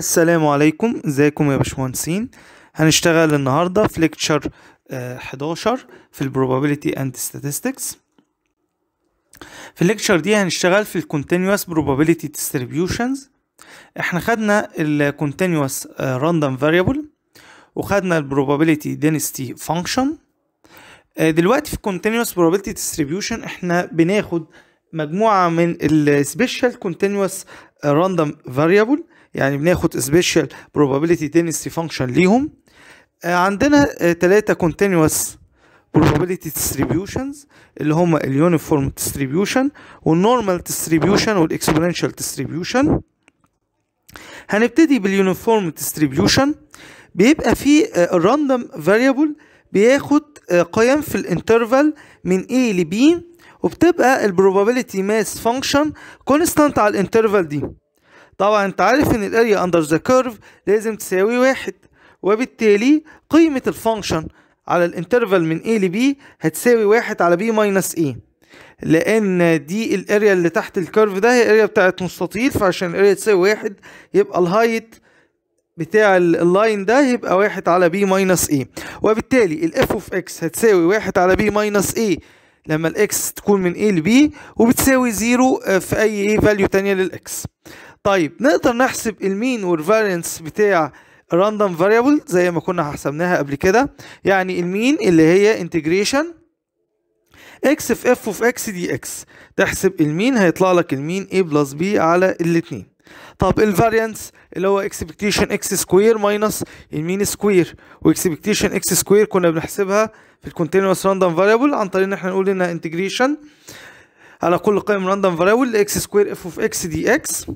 السلام عليكم ازيكم يا باشمهندسين هنشتغل النهارده في ليكتشر آه، 11 في البروبابيلتي اند statistics في الليكتشر دي هنشتغل في الكونتينوس probability ديستريبيوشنز احنا خدنا الكونتينوس راندوم فاريبل وخدنا البروبابيلتي density فانكشن آه، دلوقتي في continuous probability distribution احنا بناخد مجموعة من السبيشال continuous آه، random variable يعني بناخد سبيشال probability density function ليهم عندنا ثلاثة continuous probability distributions اللي هم اليونيفورم distribution والنورمال distribution والاكسبوننشال distribution هنبتدي باليونيفورم distribution بيبقى فيه random variable بياخد قيم في الانترفال من A ل B وبتبقى probability mass function constant على الانترفال دي طبعا انت عارف ان الاريا اندر ذا كيرف لازم تساوي واحد وبالتالي قيمة الفانكشن على الانترفال من A ل B هتساوي واحد على B ماينس A لان دي الاريا اللي تحت الكيرف ده هي الاريا بتاعت مستطيل فعشان الاريا تساوي واحد يبقى الهايت بتاع اللاين ده يبقى واحد على B ماينس A وبالتالي F of X هتساوي واحد على B ماينس A لما الاكس تكون من ل لبي وبتساوي زيرو في اي فاليو تانية للاكس طيب نقدر نحسب المين والفارينس بتاع random variable زي ما كنا حسبناها قبل كده يعني المين اللي هي integration x في f في x دي تحسب المين هيطلع لك المين a بلس b على الاتنين طب الفارينس اللي هو اكسبكتيشن اكس سكوير ماينس المين سكوير واكسبكتيشن اكس سكوير كنا بنحسبها في الكونتينوس راندم فاريبل عن طريق ان احنا نقول انها انتجريشن على كل قيم راندم فاريبل اكس سكوير اف اوف اكس دي اكس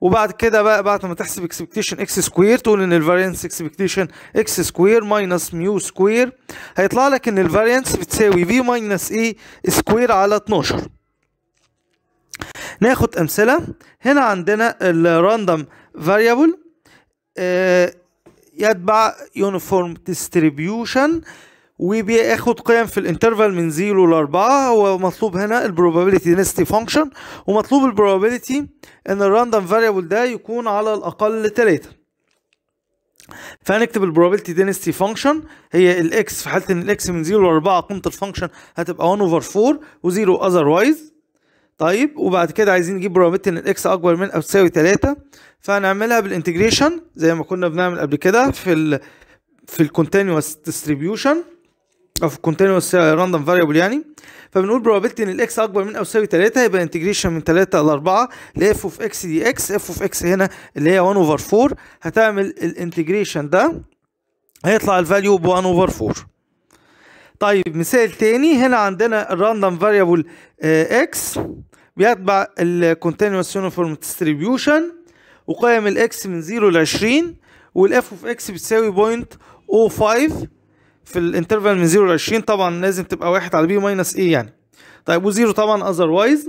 وبعد كده بقى بعد ما تحسب اكسبكتيشن اكس سكوير تقول ان الفارينس اكسبكتيشن اكس سكوير ماينس ميو سكوير هيطلع لك ان الفارينس بتساوي في ماينس اي سكوير على 12 ناخد امثله هنا عندنا الراندوم آه، فاريبل يتبع يونيفورم ديستريبيوشن وبياخد قيم في الانترفال من 0 ل 4 هو مطلوب هنا البروبابيلتي دينستي فانكشن ومطلوب البروبابيلتي ان الراندوم فاريبل ده يكون على الاقل 3 فهنكتب البروبابيلتي دينستي فانكشن هي الاكس في حاله ان الاكس من 0 ل 4 قيمه الفانكشن هتبقى 1 اوفر 4 و0 اذروايز طيب وبعد كده عايزين نجيب بروبابيلتي ان الاكس اكبر من او تساوي 3 فهنعملها بالانتجريشن زي ما كنا بنعمل قبل كده في الـ في الكونتينوس ديستريبيوشن اوف كونتينوس راندوم فاريبل يعني فبنقول probability ان الاكس اكبر من او يساوي 3 يبقى انتجريشن من 3 ل 4 لاف اوف اكس دي اكس اف اوف اكس هنا اللي هي 1 اوفر 4 هتعمل الانتجريشن ده هيطلع الفاليو ب 1 اوفر 4 طيب مثال تاني هنا عندنا الراندوم فاريبل اكس بيتبع الكونتينوس يونيفورم ديستريبيوشن وقيم الاكس من 0 ل 20 والاف اوف اكس بتساوي 0.05 في الانترفال من 0 ل 20 طبعا لازم تبقى واحد على بي ماينس اي يعني طيب وزيرو طبعا اذروايز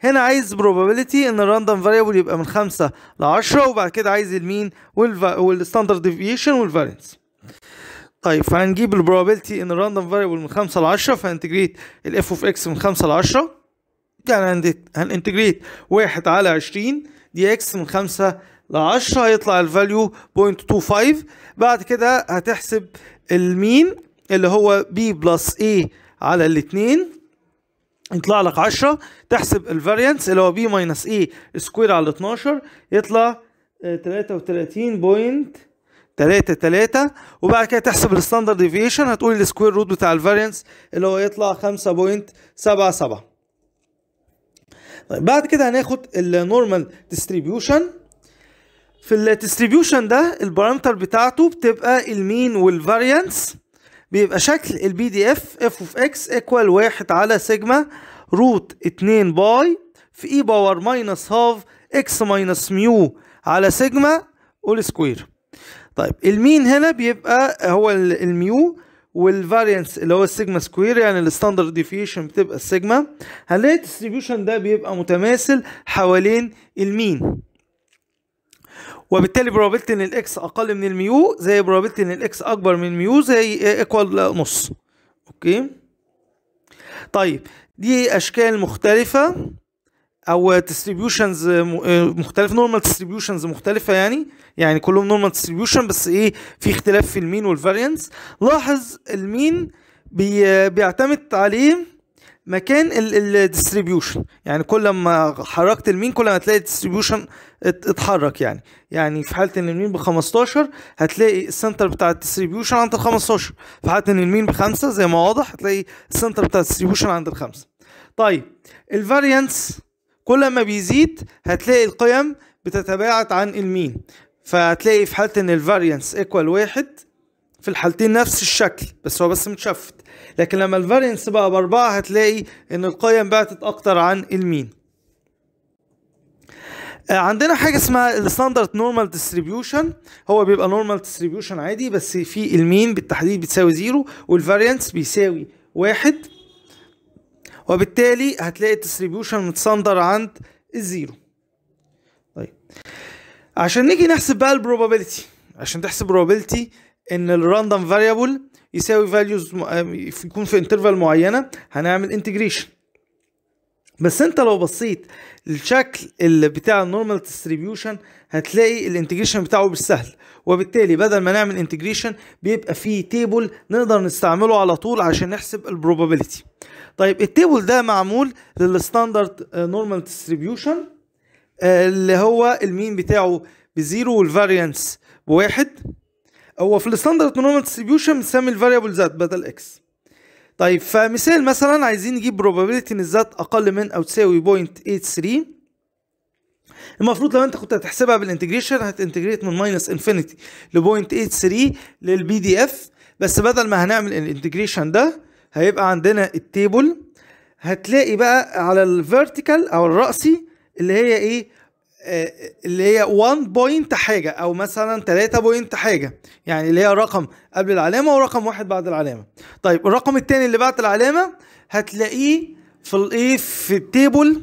هنا عايز probability ان الراندوم فاريبل يبقى من 5 ل 10 وبعد كده عايز المين والستاندرد ديفيشن والفارينس طيب فهنجيب البروبابيلتي ان الراندوم فاريبل من 5 ل 10 فهنتجريت الاف اوف اكس من 5 ل 10 يعني هنتجريت 1 على 20 دي اكس من 5 ل 10 هيطلع الفاليو 0.25 بعد كده هتحسب المين اللي هو بي بلس اي على الاثنين يطلع لك 10 تحسب الفاريانس اللي هو بي ماينس اي سكوير على 12 يطلع 33.33 آه، وبعد كده تحسب الستاندرد ديفيشن هتقول السكوير روت بتاع الفاريانس اللي هو يطلع 5.77 طيب بعد كده هناخد النورمال ديستريبيوشن في الديستريبيوشن ده البارامتر بتاعته بتبقى المين والفاريانس بيبقى شكل البي دي اف اف اوف اكس ايكوال واحد على سيجما روت اتنين باي في اي باور ماينس هاف اكس ماينس ميو على سيجما اول سكوير طيب المين هنا بيبقى هو الميو والفاريانس اللي هو السيجما سكوير يعني الستاندرد ديفيشن بتبقى السيجما هنلاقي الديستريبيوشن ده بيبقى متماثل حوالين المين وبالتالي probability ان الاكس اقل من الميو زي probability ان الاكس اكبر من ميو زي ايكوال نص اوكي طيب دي اشكال مختلفه او ديستريبيوشنز مختلف نورمال ديستريبيوشنز مختلفه يعني يعني كلهم نورمال ديستريبيوشن بس ايه في اختلاف في المين والفاريانس لاحظ المين بي بيعتمد عليه مكان الديستريبيوشن يعني كل ما حركت المين كل ما تلاقي الديستريبيوشن اتحرك يعني يعني في حاله ان المين ب 15 هتلاقي السنتر بتاع الديستريبيوشن عند ال 15 في حاله ان المين 5 زي ما واضح هتلاقي السنتر بتاع الديستريبيوشن عند الخمسه طيب الفاريانس كل ما بيزيد هتلاقي القيم بتتباعد عن المين فهتلاقي في حاله ان الفاريانس ايكوال واحد في الحالتين نفس الشكل بس هو بس متشفت لكن لما الفارينس بقى باربعة هتلاقي ان القيم بعتت اكتر عن المين آه، عندنا حاجة اسمها الستاندرد نورمال ديستريبيوشن هو بيبقى نورمال ديستريبيوشن عادي بس في المين بالتحديد بتساوي زيرو والفارينس بيساوي واحد وبالتالي هتلاقي الديستريبيوشن متصندر عند الزيرو طيب عشان نيجي نحسب بقى البروبابيلتي عشان تحسب probability ان الراندوم فاريبل يساوي فاليوز يكون في انترفال معينه هنعمل انتجريشن بس انت لو بصيت الشكل اللي بتاع النورمال ديستريبيوشن هتلاقي الانتجريشن بتاعه مش سهل وبالتالي بدل ما نعمل انتجريشن بيبقى فيه تيبل نقدر نستعمله على طول عشان نحسب البروبابيلتي طيب التيبل ده معمول للستاندرد نورمال ديستريبيوشن اللي هو المين بتاعه بزيرو والفاريانس بواحد هو في الستاندرد نورمال ديستريبيوشن بنسمي الفاريبل ذات بدل اكس طيب فمثال مثلا عايزين نجيب بروبابيلتي ان الذات اقل من او تساوي 0.83 المفروض لو انت كنت هتحسبها بالانتجريشن هتنتجريت من ماينس انفينيتي ل 0.83 للبي دي اف بس بدل ما هنعمل الانتجريشن ده هيبقى عندنا التيبل هتلاقي بقى على الفيرتيكال او الرأسي اللي هي ايه اللي هي 1 بوينت حاجة أو مثلا 3 بوينت حاجة يعني اللي هي رقم قبل العلامة ورقم واحد بعد العلامة طيب الرقم الثاني اللي بعد العلامة هتلاقيه في الايه في التيبل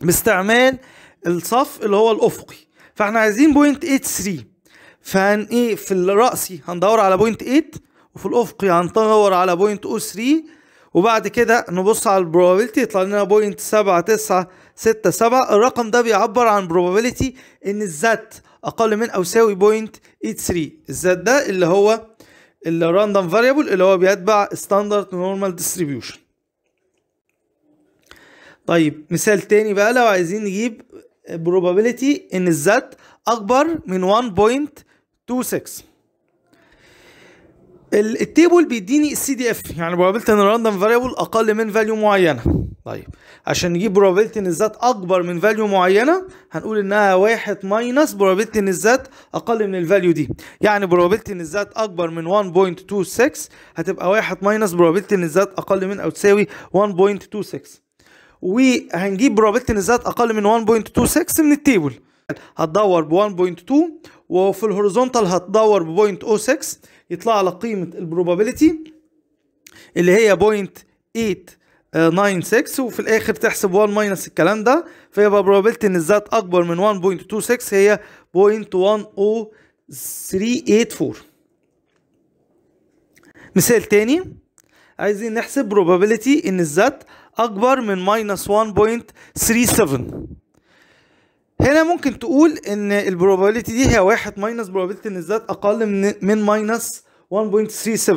باستعمال الصف اللي هو الأفقي فاحنا عايزين بوينت 83 فهن ايه في الرأسي هندور على بوينت 8 وفي الأفقي هندور على بوينت 03 وبعد كده نبص على البروبابيلتي يطلع لنا بوينت سبعة 6 7 الرقم ده بيعبر عن probability ان الزات اقل من او يساوي 0.83 الزات ده اللي هو الراندوم فاريبل اللي هو بيتبع ستاندرد نورمال ديستريبيوشن طيب مثال تاني بقى لو عايزين نجيب probability ان الزات اكبر من 1.26 التيبل بيديني السي دي اف يعني probability ان الراندم فاريبل اقل من فاليو معينه طيب عشان نجيب probability ان الذات اكبر من فاليو معينه هنقول انها واحد ماينس probability ان الذات اقل من الفاليو دي يعني probability ان الذات اكبر من 1.26 هتبقى واحد ماينس probability ان الذات اقل من او تساوي 1.26 وهنجيب probability ان الذات اقل من 1.26 من التيبل هتدور ب 1.2 وفي الهوريزونتال هتدور ب 0.06 يطلع لك قيمة البروبابيلتي اللي هي بوينت 0.896 آه، وفي الاخر تحسب 1 ماينس الكلام ده فيبقى probability ان الذات اكبر من 1.26 هي 0.10384 مثال تاني عايزين نحسب probability ان الذات اكبر من minus 1.37 هنا ممكن تقول ان البروبابيلتي دي هي واحد ماينس بروبابيلتي ان الذات اقل من من ماينس 1.37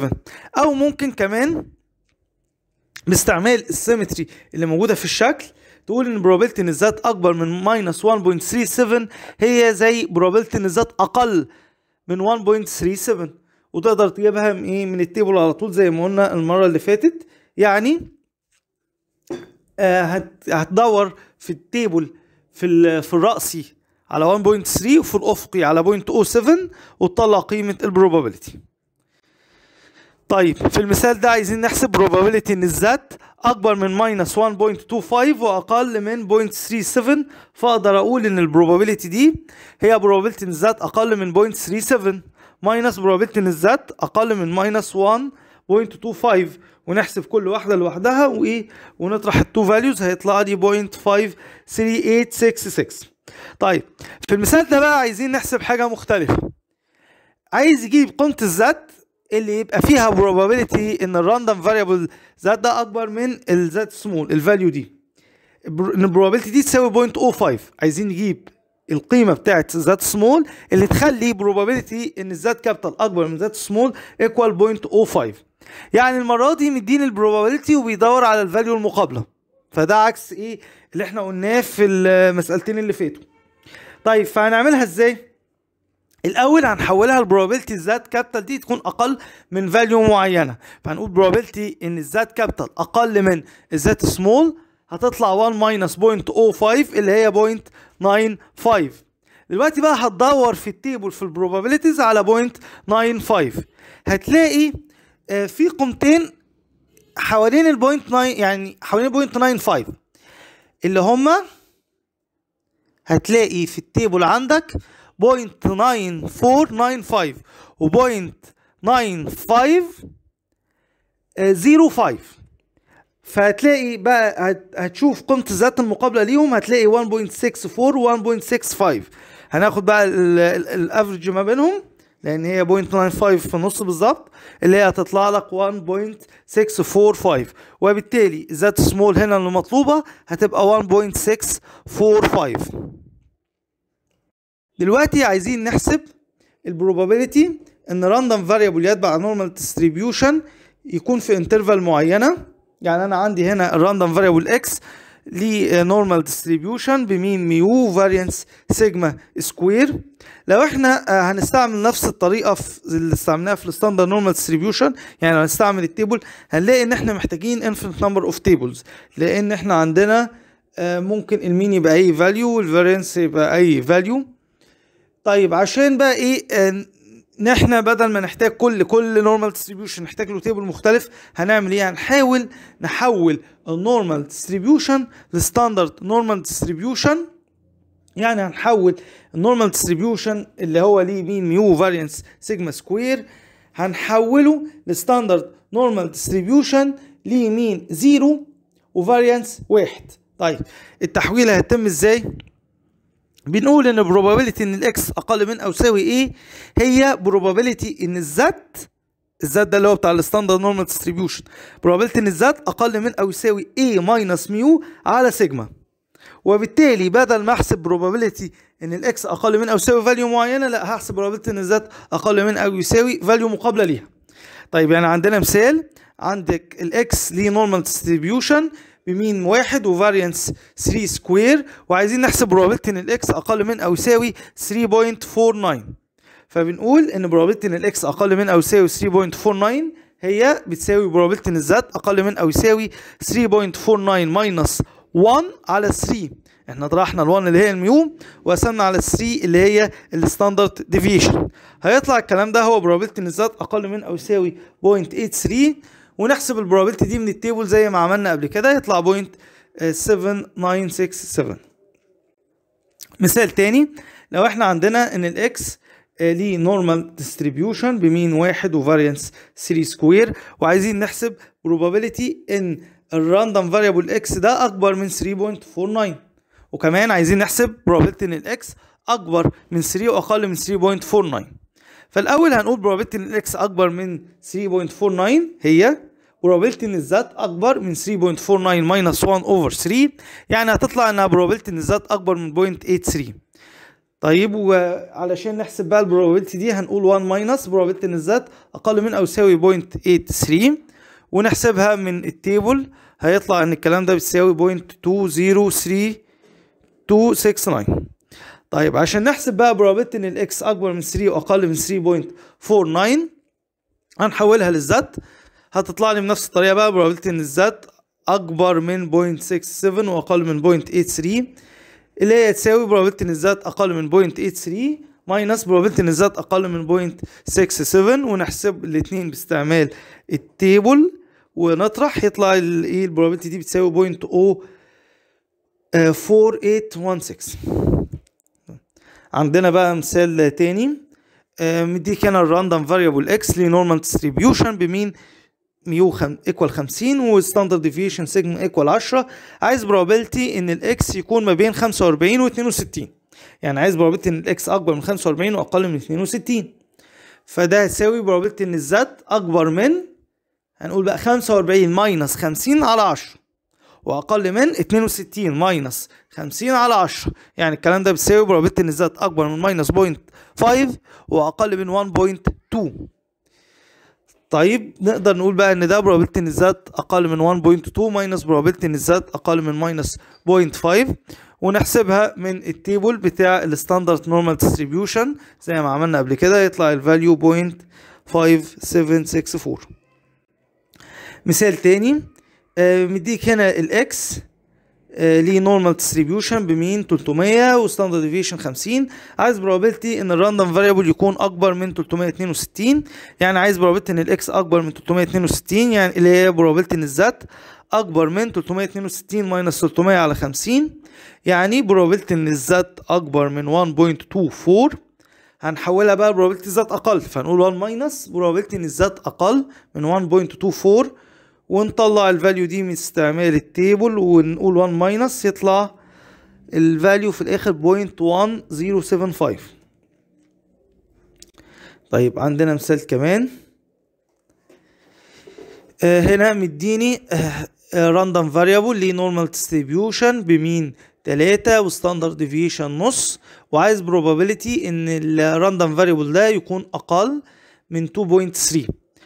او ممكن كمان باستعمال السيمتري اللي موجوده في الشكل تقول ان بروبابيلتي ان الذات اكبر من ماينس 1.37 هي زي بروبابيلتي ان الذات اقل من 1.37 وتقدر تجيبها من ايه من التيبل على طول زي ما قلنا المره اللي فاتت يعني آه هتدور في التيبل في في الرأسي على 1.3 وفي الأفقي على 0.07 وتطلع قيمة البروبابيلتي طيب في المثال ده عايزين نحسب probability ان الذات اكبر من ماينس 1.25 واقل من 0.37 فاقدر اقول ان probability دي هي probability ان الذات اقل من 0.37 ماينس probability ان الذات اقل من ماينس 1.25 ونحسب كل واحدة لوحدها وايه ونطرح التو فاليوز هيطلع لي بوينت طيب في المثال ده بقى عايزين نحسب حاجة مختلفة عايز يجيب قيمة الزد اللي يبقى فيها probability ان الراندوم فاريبل زد ده اكبر من الزد سمول الفاليو دي ان probability دي تساوي 0.05 عايزين نجيب القيمه بتاعه زد سمول اللي تخلي probability ان الزد كابيتال اكبر من زد سمول ايكوال 0.05 يعني المرة دي مدين البروبابيلتي وبيدور على الفاليو المقابلة فده عكس ايه اللي احنا قلناه في المسألتين اللي فاتوا طيب فهنعملها ازاي الاول هنحولها البروبابيلتي الزاد كابيتال دي تكون اقل من فاليو معينه فهنقول بروبابيلتي ان الزاد كابيتال اقل من الزاد سمول هتطلع 1 ماينس 0.05 اللي هي 0.95 دلوقتي بقى هتدور في التيبل في البروبابيلتيز على 0.95 هتلاقي آه، في قمتين حوالين البوينت 9 يعني حوالين البوينت 95 اللي هما هتلاقي في التيبل عندك بوينت 9495 وبوينت 9505 فهتلاقي بقى هتشوف قيمة الذات المقابلة ليهم هتلاقي 1.64 و 1.65 هناخد بقى الافرج ما بينهم لان هي 0.95 في النص بالظبط اللي هي هتطلع لك 1.645 وبالتالي ذات سمول هنا اللي مطلوبه هتبقى 1.645 دلوقتي عايزين نحسب البروبابيلتي ان راندوم فاريبل يتبع نورمال ديستريبيوشن يكون في انترفال معينه يعني انا عندي هنا الراندوم فاريبل اكس لنورمال ديستريبيوشن بمين ميو فاريانس سيجما سكوير لو احنا هنستعمل نفس الطريقه في اللي استعملناها في الستاندرد نورمال ديستريبيوشن يعني لو هنستعمل التيبل هنلاقي ان احنا محتاجين انفينيت نمبر اوف تيبلز لان احنا عندنا eh, ممكن المين يبقى اي فاليو والفارينس يبقى اي فاليو طيب عشان بقى ايه احنا بدل ما نحتاج كل كل نورمال ديستريبيوشن نحتاج له تيبل مختلف هنعمل ايه هنحاول نحول النورمال ديستريبيوشن لستاندرد نورمال ديستريبيوشن يعني هنحول النورمال ديستريبيوشن اللي هو ليه مين ميو فارينس سيجما سكوير هنحوله لستاندرد نورمال ديستريبيوشن ليه مين زيرو وفارينس واحد طيب التحويل هيتم ازاي بنقول ان probability ان الاكس اقل من او يساوي ايه هي probability ان الزد الزد ده اللي هو بتاع الستاندرد نورمال ديستريبيوشن probability ان الزد اقل من او يساوي a ماينس ميو على سيجما وبالتالي بدل ما احسب probability ان الاكس اقل من او يساوي فاليو معينه لا هحسب probability ان الزد اقل من او يساوي فاليو مقابله ليها طيب يعني عندنا مثال عندك الاكس ليه نورمال ديستريبيوشن بمين واحد وفاريانس 3 سكوير وعايزين نحسب probability ان الاكس اقل من او يساوي 3.49 فبنقول ان probability ان الاكس اقل من او يساوي 3.49 هي بتساوي probability ان الذات اقل من او يساوي 3.49 ماينس 1 على 3 احنا طرحنا ال1 اللي هي الميو وقسمنا على 3 اللي هي الستاندرد ديفيشن هيطلع الكلام ده هو probability ان الذات اقل من او يساوي 0.83 ونحسب البروبابيلتي دي من التيبل زي ما عملنا قبل كده يطلع بوينت 7967 آه، مثال تاني لو احنا عندنا ان الاكس آه، ليه نورمال ديستريبيوشن بمين واحد وفاريانس 3 سكوير وعايزين نحسب probability ان الراندوم فاريبل اكس ده اكبر من 3.49 وكمان عايزين نحسب probability ان الاكس اكبر من 3 واقل من 3.49 فالاول هنقول probability ان الاكس اكبر من 3.49 هي probability ان الذات اكبر من 3.49 minus 1 over 3 يعني هتطلع انها probability ان الذات اكبر من 0.83 طيب وعلشان نحسب بقى البروبابيلتي دي هنقول 1 minus probability ان الذات اقل من او يساوي 0.83 ونحسبها من التيبل هيطلع ان الكلام ده بتساوي 0.203269 طيب عشان نحسب بقى probability ان الاكس اكبر من 3 واقل من 3.49 هنحولها للزد هتطلع لي بنفس الطريقه بقى probability ان الذات اكبر من 0.67 واقل من 0.83 اللي هي تساوي probability ان الذات اقل من 0.83 ماينس probability ان الذات اقل من 0.67 ونحسب الاثنين باستعمال التيبل ونطرح يطلع الايه البروبابيلتي e دي بتساوي 0.04816 آه، عندنا بقى مثال تاني آه، مديك هنا الراندوم فاريبل اكس لنورمال ديستريبيوشن بمين ميو خم... ايكوال 50 والستاندرد ديفيشن سيجما ايكوال 10 عايز بروبابيلتي ان الاكس يكون ما بين 45 و 62 يعني عايز بروبابيلتي ان الاكس اكبر من 45 واقل من 62 فده هيساوي بروبابيلتي ان الزد اكبر من هنقول بقى 45 ماينس 50 على 10 واقل من 62 ماينس 50 على 10 يعني الكلام ده بيساوي بروبابيلتي ان الزد اكبر من ماينس 0.5 واقل من 1.2 طيب نقدر نقول بقى ان ده probability ان الذات اقل من 1.2 ماينس probability ان الذات اقل من ماينس 0.5 ونحسبها من التيبل بتاع الستاندرد نورمال ديستريبيوشن زي ما عملنا قبل كده يطلع الفاليو 0.5764 مثال تاني آه مديك هنا الاكس آه، ليه نورمال ديستريبيوشن بمين 300 وستاندرد ديفيشن 50 عايز بروبابيلتي ان الراندوم فاريبل يكون اكبر من 362 يعني عايز بروبابيلتي ان الاكس اكبر من 362 يعني اللي هي بروبابيلتي ان الذات اكبر من 362 ماينس 300 على 50 يعني بروبابيلتي ان الذات اكبر من 1.24 هنحولها بقى بروبابيلتي الذات اقل فنقول 1 ماينس بروبابيلتي ان الذات اقل من 1.24 ونطلع الفاليو دي من استعمال التيبل ونقول 1 ماينس يطلع الفاليو في الاخر بوينت طيب عندنا مثال كمان آه هنا مديني راندوم آه، فاريبل آه، ليه نورمال ديستريبيوشن بمين تلاتة وستاندرد ديفيشن نص وعايز probability ان الراندوم فاريبل ده يكون اقل من 2.3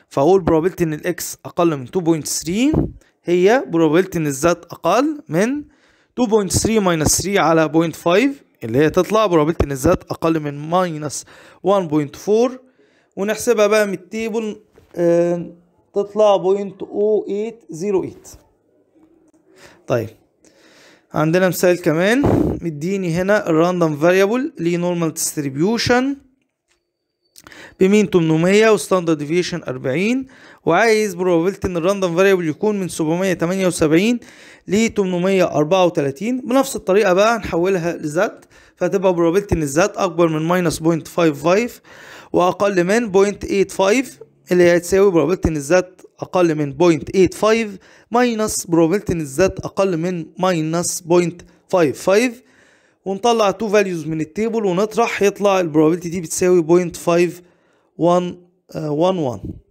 فأقول probability إن الإكس أقل من 2.3 هي probability إن الزد أقل من 2.3 minus 3 على 0.5 اللي هي تطلع probability إن الزد أقل من minus 1.4 ونحسبها بقى من التيبل آه، تطلع 0.0808 طيب عندنا مثال كمان مديني هنا الراندوم فاريبل ليه نورمال ديستريبيوشن بمين 800 وستاندرد ديفيشن 40 وعايز بروبابيلتي ان الراندوم فاريبل يكون من 778 ل 834 بنفس الطريقه بقى هنحولها لزد فتبقى بروبابيلتي ان الزد اكبر من ماينس 0.55 واقل من 0.85 اللي هتساوي بروبابيلتي ان الزد اقل من 0.85 ماينس بروبابيلتي ان الزد اقل من ماينس 0.55 ونطلع تو فاليوز من التيبل ونطرح يطلع البروبابيلتي دي بتساوي 0.5 1 uh, 1 1